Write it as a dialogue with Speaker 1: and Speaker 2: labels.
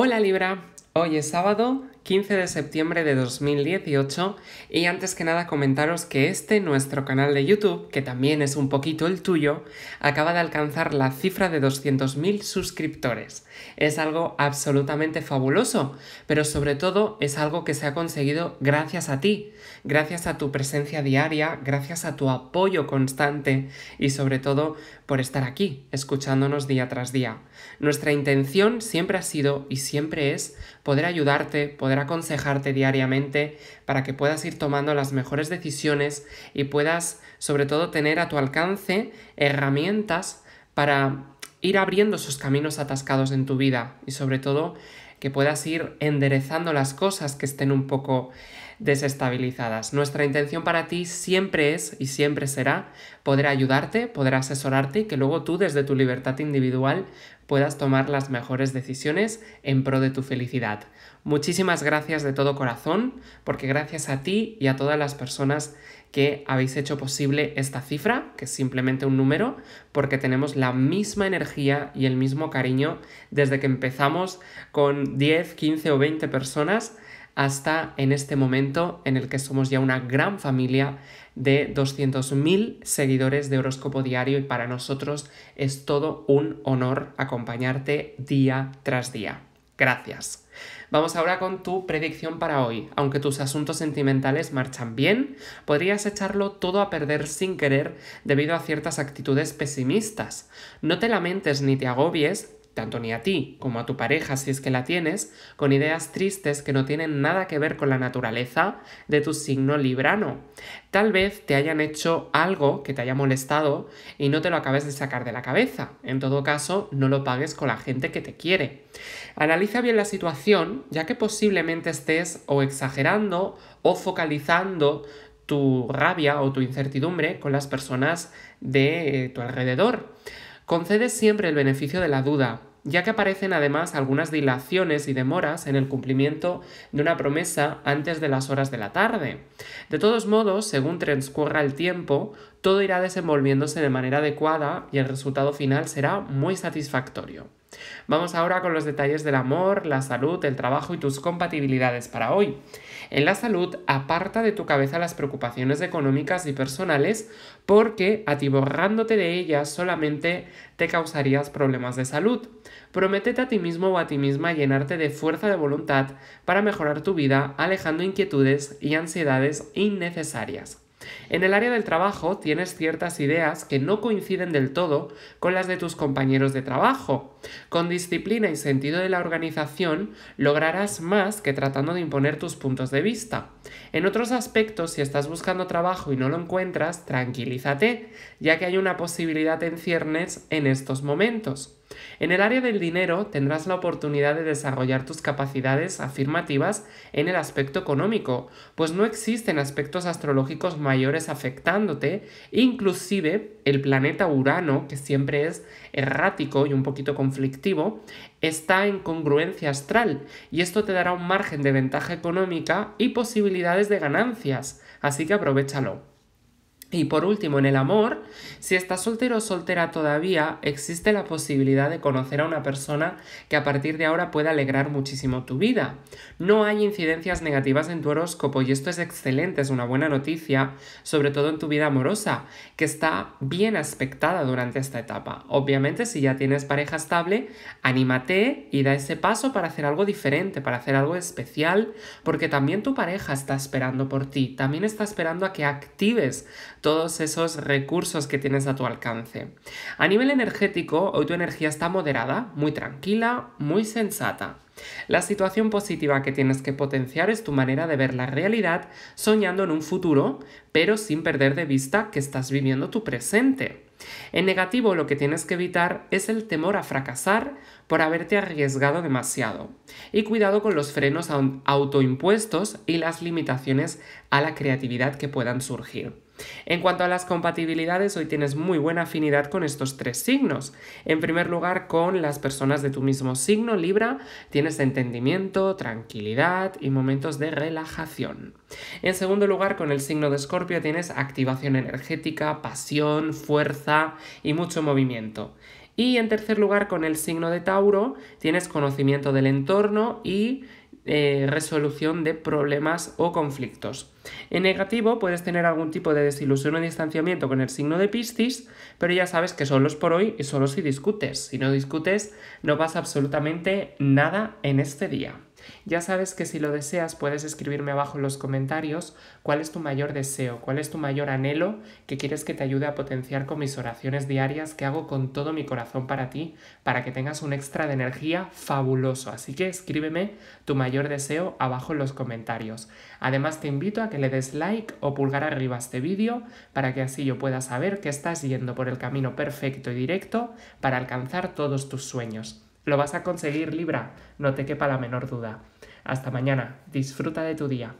Speaker 1: Hola Libra, hoy es sábado 15 de septiembre de 2018 y antes que nada comentaros que este, nuestro canal de YouTube, que también es un poquito el tuyo, acaba de alcanzar la cifra de 200.000 suscriptores. Es algo absolutamente fabuloso, pero sobre todo es algo que se ha conseguido gracias a ti, gracias a tu presencia diaria, gracias a tu apoyo constante y sobre todo por estar aquí, escuchándonos día tras día. Nuestra intención siempre ha sido y siempre es poder ayudarte, poder aconsejarte diariamente para que puedas ir tomando las mejores decisiones y puedas sobre todo tener a tu alcance herramientas para ir abriendo esos caminos atascados en tu vida y sobre todo que puedas ir enderezando las cosas que estén un poco desestabilizadas. Nuestra intención para ti siempre es y siempre será poder ayudarte, poder asesorarte y que luego tú desde tu libertad individual puedas tomar las mejores decisiones en pro de tu felicidad. Muchísimas gracias de todo corazón, porque gracias a ti y a todas las personas que habéis hecho posible esta cifra, que es simplemente un número, porque tenemos la misma energía y el mismo cariño desde que empezamos con 10, 15 o 20 personas hasta en este momento en el que somos ya una gran familia de 200.000 seguidores de horóscopo diario y para nosotros es todo un honor acompañarte día tras día. Gracias. Vamos ahora con tu predicción para hoy. Aunque tus asuntos sentimentales marchan bien, podrías echarlo todo a perder sin querer debido a ciertas actitudes pesimistas. No te lamentes ni te agobies tanto ni a ti como a tu pareja si es que la tienes, con ideas tristes que no tienen nada que ver con la naturaleza de tu signo librano. Tal vez te hayan hecho algo que te haya molestado y no te lo acabes de sacar de la cabeza. En todo caso, no lo pagues con la gente que te quiere. Analiza bien la situación, ya que posiblemente estés o exagerando o focalizando tu rabia o tu incertidumbre con las personas de tu alrededor. Concede siempre el beneficio de la duda, ya que aparecen además algunas dilaciones y demoras en el cumplimiento de una promesa antes de las horas de la tarde. De todos modos, según transcurra el tiempo, todo irá desenvolviéndose de manera adecuada y el resultado final será muy satisfactorio. Vamos ahora con los detalles del amor, la salud, el trabajo y tus compatibilidades para hoy. En la salud, aparta de tu cabeza las preocupaciones económicas y personales porque atiborrándote de ellas solamente te causarías problemas de salud. Prométete a ti mismo o a ti misma llenarte de fuerza de voluntad para mejorar tu vida alejando inquietudes y ansiedades innecesarias. En el área del trabajo tienes ciertas ideas que no coinciden del todo con las de tus compañeros de trabajo. Con disciplina y sentido de la organización lograrás más que tratando de imponer tus puntos de vista. En otros aspectos, si estás buscando trabajo y no lo encuentras, tranquilízate, ya que hay una posibilidad en ciernes en estos momentos. En el área del dinero tendrás la oportunidad de desarrollar tus capacidades afirmativas en el aspecto económico, pues no existen aspectos astrológicos mayores afectándote, inclusive el planeta Urano, que siempre es errático y un poquito conflictivo, está en congruencia astral y esto te dará un margen de ventaja económica y posibilidades de ganancias, así que aprovechalo. Y por último, en el amor, si estás soltero o soltera todavía, existe la posibilidad de conocer a una persona que a partir de ahora pueda alegrar muchísimo tu vida. No hay incidencias negativas en tu horóscopo y esto es excelente, es una buena noticia, sobre todo en tu vida amorosa, que está bien aspectada durante esta etapa. Obviamente, si ya tienes pareja estable, anímate y da ese paso para hacer algo diferente, para hacer algo especial, porque también tu pareja está esperando por ti, también está esperando a que actives todos esos recursos que tienes a tu alcance. A nivel energético, hoy tu energía está moderada, muy tranquila, muy sensata. La situación positiva que tienes que potenciar es tu manera de ver la realidad soñando en un futuro, pero sin perder de vista que estás viviendo tu presente. En negativo lo que tienes que evitar es el temor a fracasar por haberte arriesgado demasiado. Y cuidado con los frenos autoimpuestos y las limitaciones a la creatividad que puedan surgir. En cuanto a las compatibilidades, hoy tienes muy buena afinidad con estos tres signos. En primer lugar, con las personas de tu mismo signo, Libra, tienes entendimiento, tranquilidad y momentos de relajación. En segundo lugar, con el signo de Escorpio tienes activación energética, pasión, fuerza y mucho movimiento. Y en tercer lugar, con el signo de Tauro, tienes conocimiento del entorno y eh, resolución de problemas o conflictos. En negativo, puedes tener algún tipo de desilusión o distanciamiento con el signo de Piscis, pero ya sabes que solo es por hoy y solo si discutes. Si no discutes, no pasa absolutamente nada en este día. Ya sabes que si lo deseas puedes escribirme abajo en los comentarios cuál es tu mayor deseo, cuál es tu mayor anhelo que quieres que te ayude a potenciar con mis oraciones diarias que hago con todo mi corazón para ti, para que tengas un extra de energía fabuloso. Así que escríbeme tu mayor deseo abajo en los comentarios. Además te invito a que le des like o pulgar arriba a este vídeo para que así yo pueda saber que estás yendo por el camino perfecto y directo para alcanzar todos tus sueños. Lo vas a conseguir Libra, no te quepa la menor duda. Hasta mañana, disfruta de tu día.